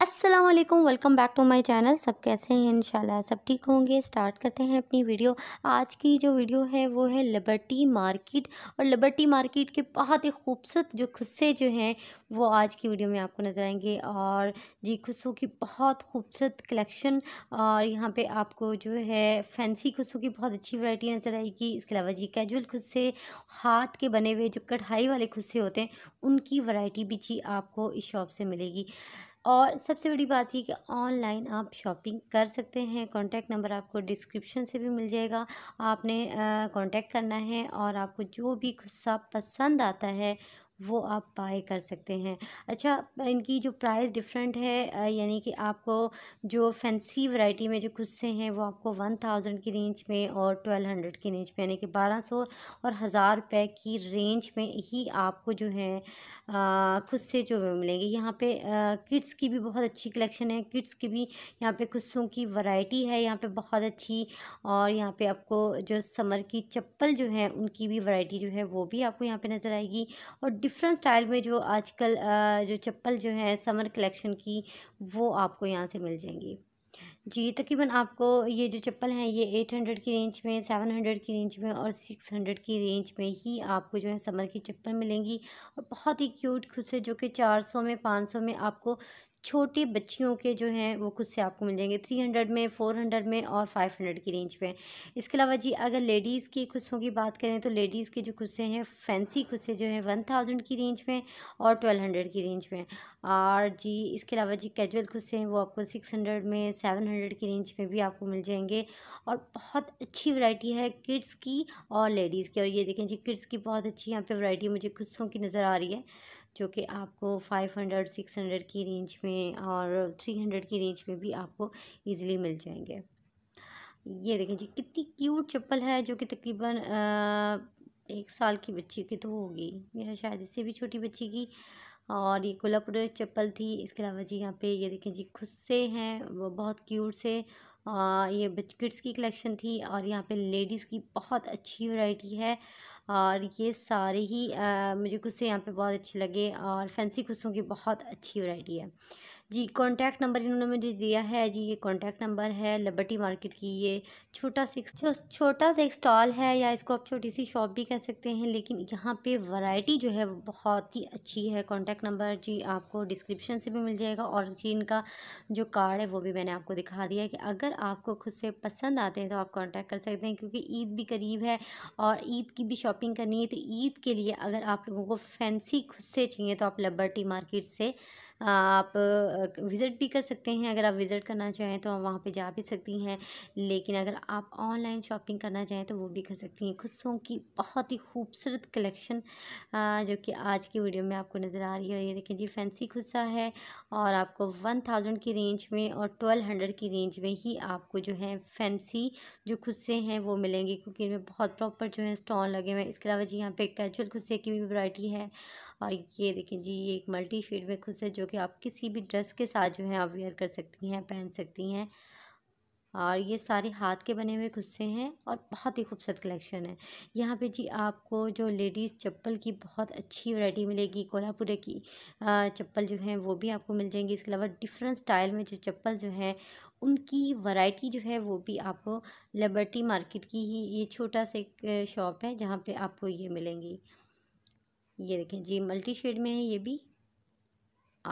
Aslam welcome back to my channel सब कैसे हैं इंशाल्लाह सब ठीक होंगे स्टार्ट करते हैं अपनी वीडियो आज की जो वीडियो है वो है लिबर्टी मार्केट और लिबर्टी मार्केट के बहुत ही खूबसूरत जो खुस्से जो हैं वो आज की वीडियो में आपको नज़र आएंगे और जी खुशों की बहुत खूबसूरत कलेक्शन और यहाँ पे आपको जो है फैंसी खुशों की बहुत अच्छी वरायटी नज़र आएगी इसके अलावा जी कैजुअल खुस्से हाथ के बने हुए जो कढ़ाई वाले खुस्से होते हैं उनकी वरायटी भी जी आपको इस शॉप से मिलेगी और सबसे बड़ी बात ये कि ऑनलाइन आप शॉपिंग कर सकते हैं कॉन्टैक्ट नंबर आपको डिस्क्रिप्शन से भी मिल जाएगा आपने कॉन्टैक्ट करना है और आपको जो भी गुस्सा पसंद आता है वो आप बाय कर सकते हैं अच्छा इनकी जो प्राइस डिफरेंट है यानी कि आपको जो फैंसी वैरायटी में जो खुद से हैं वो आपको वन थाउजेंड की रेंज में और ट्वेल्व हंड्रेड की रेंज में यानी कि बारह सौ और हज़ार रुपये की रेंज में ही आपको जो है खुद से जो मिलेंगे यहाँ पे किड्स की भी बहुत अच्छी कलेक्शन है किड्स की भी यहाँ पर कुत्सों की वराइटी है यहाँ पर बहुत अच्छी और यहाँ पर आपको जो समर की चप्पल जो है उनकी भी वराइटी जो है वो भी आपको यहाँ पर नज़र आएगी और डिफरेंट स्टाइल में जो आजकल जो चप्पल जो है समर कलेक्शन की वो आपको यहाँ से मिल जाएंगी जी तकरीबन आपको ये जो चप्पल हैं ये एट हंड्रेड की रेंज में सेवन हंड्रेड की रेंज में और सिक्स हंड्रेड की रेंज में ही आपको जो है समर की चप्पल मिलेंगी और बहुत ही क्यूट खुद से जो कि चार सौ में पाँच सौ में आपको छोटी बच्चियों के जो हैं वो खुद से आपको मिल जाएंगे थ्री हंड्रेड में फ़ोर हंड्रेड में और फाइव हंड्रेड की रेंज में इसके अलावा जी अगर लेडीज़ के खुशों की बात करें तो लेडीज़ के जो खुशे हैं फैंसी खुशे जो हैं वन थाउजेंड की रेंज में और ट्वेल्व हंड्रेड की रेंज में और जी इसके अलावा जी कैजुअल खुशे हैं वो आपको सिक्स हंड्रेड में सेवन हंड्रेड की रेंज में भी आपको मिल जाएंगे और बहुत अच्छी वैरायटी है किड्स की और लेडीज़ की और ये देखें जी किड्स की बहुत अच्छी यहाँ पे वैरायटी मुझे खुशों की नज़र आ रही है जो कि आपको फ़ाइव हंड्रेड सिक्स हंड्रेड की रेंज में और थ्री हंड्रेड की रेंज में भी आपको ईज़िली मिल जाएंगे ये देखें जी कितनी क्यूट चप्पल है जो कि तकरीबन एक साल की बच्ची की तो होगी मेरा शायद इससे भी छोटी बच्ची की और ये कोल्हापुर चप्पल थी इसके अलावा जी यहाँ पे ये देखें जी खुद से हैं वो बहुत क्यूट से आ, ये किड्स की कलेक्शन थी और यहाँ पे लेडीज़ की बहुत अच्छी वैरायटी है और ये सारे ही आ, मुझे गुस्से यहाँ पे बहुत अच्छे लगे और फैंसी गुस्सों की बहुत अच्छी वैरायटी है जी कॉन्टैक्ट नंबर इन्होंने मुझे दिया है जी ये कॉन्टैक्ट नंबर है लिबर्टी मार्केट की ये छोटा सा छो, छोटा सा एक स्टॉल है या इसको आप छोटी सी शॉप भी कह सकते हैं लेकिन यहाँ पे वैरायटी जो है बहुत ही अच्छी है कॉन्टैक्ट नंबर जी आपको डिस्क्रिप्शन से भी मिल जाएगा और जी इनका जो कार्ड है वो भी मैंने आपको दिखा दिया है कि अगर आपको खुद से पसंद आते हैं तो आप कॉन्टैक्ट कर सकते हैं क्योंकि ईद भी करीब है और ईद की भी शॉपिंग करनी है तो ईद के लिए अगर आप लोगों को फैंसी खुद से चाहिए तो आप लिबर्टी मार्केट से आप विज़िट भी कर सकते हैं अगर आप विज़िट करना चाहें तो वहाँ पर जा भी सकती हैं लेकिन अगर आप ऑनलाइन शॉपिंग करना चाहें तो वो भी कर सकती हैं खुशों की बहुत ही खूबसूरत कलेक्शन जो कि आज की वीडियो में आपको नज़र आ रही है ये देखें जी फैंसी खुशा है और आपको वन थाउजेंड की रेंज में और ट्वेल्व हंड्रेड की रेंज में ही आपको जो है फैंसी जो ख़ुस्से हैं वो मिलेंगे क्योंकि इनमें बहुत प्रॉपर जो है स्टॉल लगे हुए हैं इसके अलावा जी यहाँ पे कैजुअल खुस्से की भी वैरायटी है और ये देखें जी ये एक मल्टी शेड में खुस्से जो कि आप किसी भी ड्रेस के साथ जो है आप वेयर कर सकती हैं पहन सकती हैं और ये सारे हाथ के बने हुए गुस्से हैं और बहुत ही खूबसूरत कलेक्शन है यहाँ पे जी आपको जो लेडीज़ चप्पल की बहुत अच्छी वैरायटी मिलेगी कोल्हापुर की चप्पल जो है वो भी आपको मिल जाएंगी इसके अलावा डिफरेंट स्टाइल में जो चप्पल जो है उनकी वैरायटी जो है वो भी आपको लिबर्टी मार्केट की ही ये छोटा सा एक शॉप है जहाँ पर आपको ये मिलेंगी ये देखें जी मल्टी शेड में है ये भी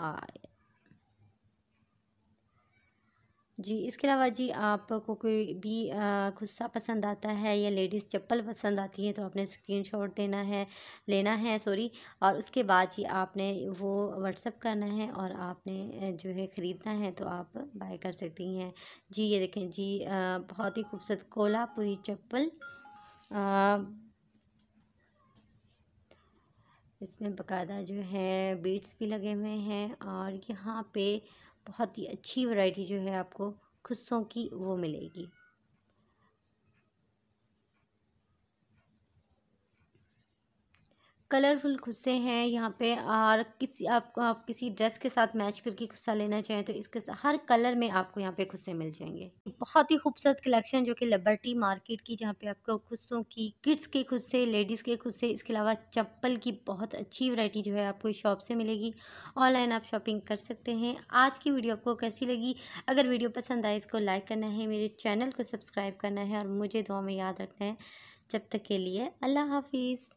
आई जी इसके अलावा जी आपको कोई भी गुस्सा पसंद आता है या लेडीज़ चप्पल पसंद आती है तो आपने स्क्रीनशॉट देना है लेना है सॉरी और उसके बाद जी आपने वो व्हाट्सअप करना है और आपने जो है ख़रीदना है तो आप बाय कर सकती हैं जी ये देखें जी बहुत ही खूबसूरत कोल्हापुरी चप्पल इसमें बकायदा जो है बीट्स भी लगे हुए हैं और यहाँ पे बहुत ही अच्छी वैरायटी जो है आपको खुशों की वो मिलेगी कलरफुल खुस्से हैं यहाँ पे और किसी आप आप किसी ड्रेस के साथ मैच करके खुस्सा लेना चाहें तो इसके हर कलर में आपको यहाँ पे खुस्से मिल जाएंगे बहुत ही खूबसूरत कलेक्शन जो कि लिबर्टी मार्केट की जहाँ पे आपको खुस्सों की किड्स के खुस्से लेडीज़ के खुस्से इसके अलावा चप्पल की बहुत अच्छी वरायटी जो है आपको इस शॉप से मिलेगी ऑनलाइन आप शॉपिंग कर सकते हैं आज की वीडियो आपको कैसी लगी अगर वीडियो पसंद आए इसको लाइक करना है मेरे चैनल को सब्सक्राइब करना है और मुझे दुआ में याद रखना है जब तक के लिए अल्लाह हाफिज़